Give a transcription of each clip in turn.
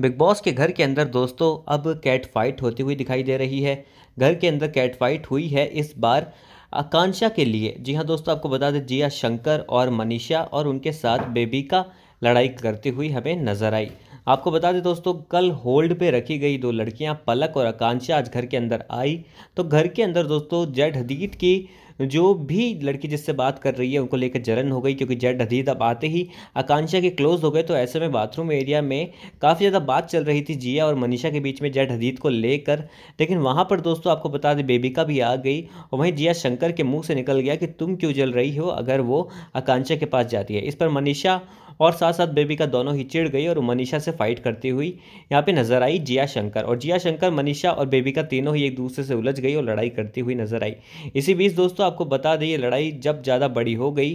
big boss के घर के अंदर दोस्तों अब कैट फाइट होती हुई दिखाई दे रही है घर के अंदर कैट फाइट हुई है इस बार आकांक्षा के लिए जी हाँ दोस्तों आपको बता दें जिया शंकर और मनीषा और उनके साथ बेबी का लड़ाई करती हुई हमें नजर आई आपको बता दें दोस्तों कल होल्ड पे रखी गई दो लड़कियां पलक और आकांक्षा आज घर के अंदर आई तो घर के अंदर दोस्तों जेड हदीत की जो भी लड़की जिससे बात कर रही है उनको लेकर जलन हो गई क्योंकि जेड हदीद अब आते ही आकांक्षा के क्लोज हो गए तो ऐसे में बाथरूम एरिया में काफ़ी ज़्यादा बात चल रही थी जिया और मनीषा के बीच में जेड हदीद को लेकर लेकिन वहाँ पर दोस्तों आपको बता दें बेबिका भी आ गई और वहीं जिया शंकर के मुँह से निकल गया कि तुम क्यों जल रही हो अगर वो आकांक्षा के पास जाती है इस पर मनीषा और साथ साथ बेबी का दोनों ही चिड़ गई और मनीषा से फाइट करती हुई यहाँ पे नजर आई जिया शंकर और जिया शंकर मनीषा और बेबी का तीनों ही एक दूसरे से उलझ गई और लड़ाई करती हुई नजर आई इसी बीच दोस्तों आपको बता दें ये लड़ाई जब ज़्यादा बड़ी हो गई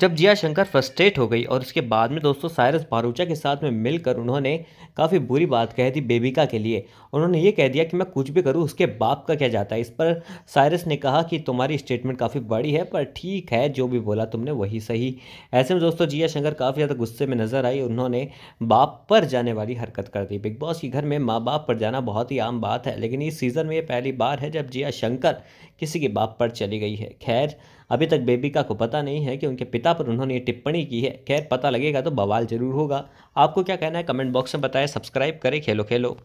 जब जिया शंकर फ्रस्ट्रेट हो गई और उसके बाद में दोस्तों सायरस बारूचा के साथ में मिलकर उन्होंने काफ़ी बुरी बात कह दी बेबिका के लिए उन्होंने ये कह दिया कि मैं कुछ भी करूँ उसके बाप का क्या जाता है इस पर सायरस ने कहा कि तुम्हारी स्टेटमेंट काफ़ी बड़ी है पर ठीक है जो भी बोला तुमने वही सही ऐसे में दोस्तों जिया शंकर काफ़ी ज़्यादा गुस्से में नज़र आई उन्होंने बाप पर जाने वाली हरकत कर दी बिग बॉस के घर में माँ बाप पर जाना बहुत ही आम बात है लेकिन इस सीज़न में ये पहली बार है जब जिया शंकर किसी के बाप पर चली गई है खैर अभी तक बेबिका को पता नहीं है कि उनके पिता नेता पर उन्होंने ये टिप्पणी की है खैर पता लगेगा तो बवाल जरूर होगा आपको क्या कहना है कमेंट बॉक्स में बताएं सब्सक्राइब करें खेलो खेलो